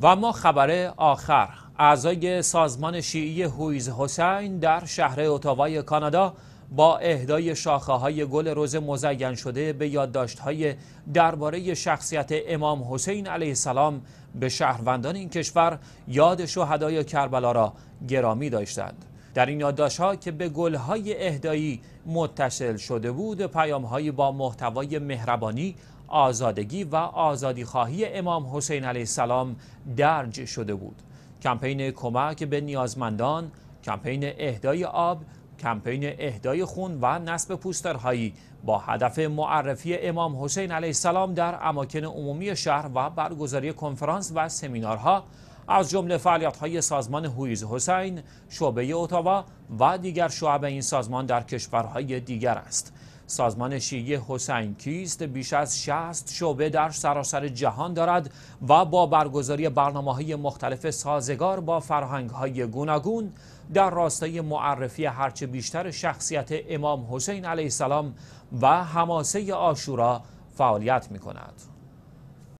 و اما خبر آخر اعضای سازمان شیعی هویز حسین در شهر اتاوای کانادا با اهدای شاخه های گل روز مزین شده به یادداشت های درباره شخصیت امام حسین علیه السلام به شهروندان این کشور یاد شهدای کربلا را گرامی داشتند. در این ها که به گل‌های اهدایی متصل شده بود پیام‌های با محتوای مهربانی آزادگی و خواهی امام حسین علیه السلام درج شده بود کمپین کمک به نیازمندان کمپین اهدای آب کمپین اهدای خون و نصب پوسترهایی با هدف معرفی امام حسین علیه السلام در اماکن عمومی شهر و برگزاری کنفرانس و سمینارها از جمله های سازمان هویز حسین، شعبه اتاوا و دیگر شعب این سازمان در کشورهای دیگر است. سازمان شیعه حسین کیست بیش از 60 شعبه در سراسر جهان دارد و با برگزاری برنامه های مختلف سازگار با فرهنگ های گوناگون در راستای معرفی هرچه بیشتر شخصیت امام حسین علیه السلام و حماسه آشورا فعالیت می کند.